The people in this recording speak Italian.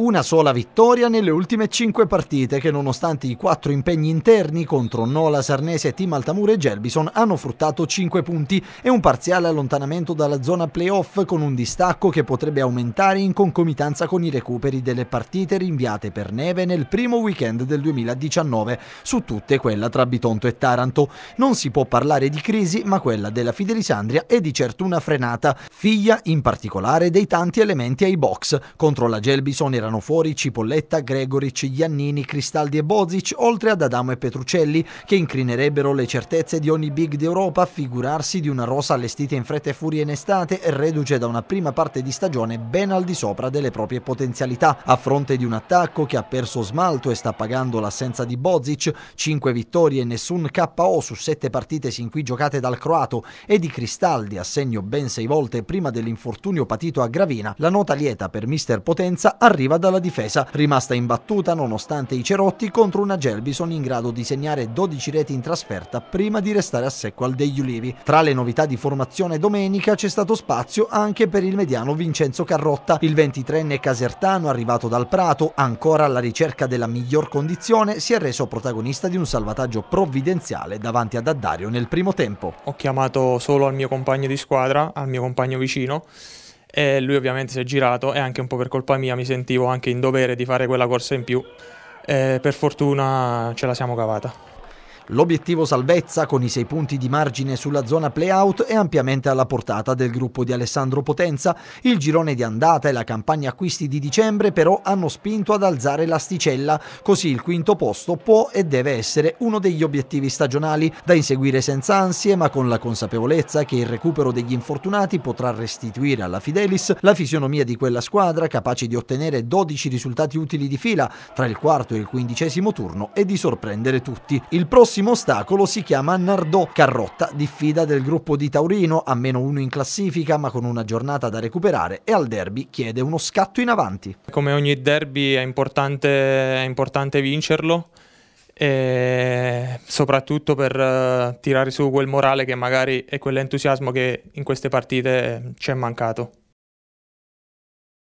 una sola vittoria nelle ultime 5 partite che nonostante i 4 impegni interni contro Nola, Sarnese, Team Altamura e Gelbison hanno fruttato 5 punti e un parziale allontanamento dalla zona playoff con un distacco che potrebbe aumentare in concomitanza con i recuperi delle partite rinviate per neve nel primo weekend del 2019 su tutte quella tra Bitonto e Taranto. Non si può parlare di crisi ma quella della Fidelisandria è di certo una frenata, figlia in particolare dei tanti elementi ai box. Contro la Gelbison era erano fuori Cipolletta, Gregoric, Giannini, Cristaldi e Bozic, oltre ad Adamo e Petrucelli, che incrinerebbero le certezze di ogni big d'Europa, figurarsi di una rosa allestita in fretta e furia in estate, reduce da una prima parte di stagione ben al di sopra delle proprie potenzialità, a fronte di un attacco che ha perso smalto e sta pagando l'assenza di Bozic, 5 vittorie e nessun KO su 7 partite sin qui giocate dal croato e di Cristaldi a segno ben 6 volte prima dell'infortunio patito a Gravina, la nota lieta per mister Potenza arriva dalla difesa, rimasta imbattuta nonostante i cerotti contro una Gelbison in grado di segnare 12 reti in trasferta prima di restare a secco al degli Ulivi. Tra le novità di formazione domenica c'è stato spazio anche per il mediano Vincenzo Carrotta, il 23enne casertano arrivato dal Prato, ancora alla ricerca della miglior condizione, si è reso protagonista di un salvataggio provvidenziale davanti ad Addario nel primo tempo. Ho chiamato solo al mio compagno di squadra, al mio compagno vicino, e lui ovviamente si è girato e anche un po' per colpa mia mi sentivo anche in dovere di fare quella corsa in più. E per fortuna ce la siamo cavata. L'obiettivo salvezza con i sei punti di margine sulla zona playout è ampiamente alla portata del gruppo di Alessandro Potenza. Il girone di andata e la campagna acquisti di dicembre però hanno spinto ad alzare l'asticella, così il quinto posto può e deve essere uno degli obiettivi stagionali da inseguire senza ansie ma con la consapevolezza che il recupero degli infortunati potrà restituire alla Fidelis la fisionomia di quella squadra capace di ottenere 12 risultati utili di fila tra il quarto e il quindicesimo turno e di sorprendere tutti. Il prossimo prossimo ostacolo si chiama Nardò, carrotta diffida del gruppo di Taurino, a meno uno in classifica ma con una giornata da recuperare e al derby chiede uno scatto in avanti. Come ogni derby è importante, è importante vincerlo e soprattutto per eh, tirare su quel morale che magari e quell'entusiasmo che in queste partite ci è mancato.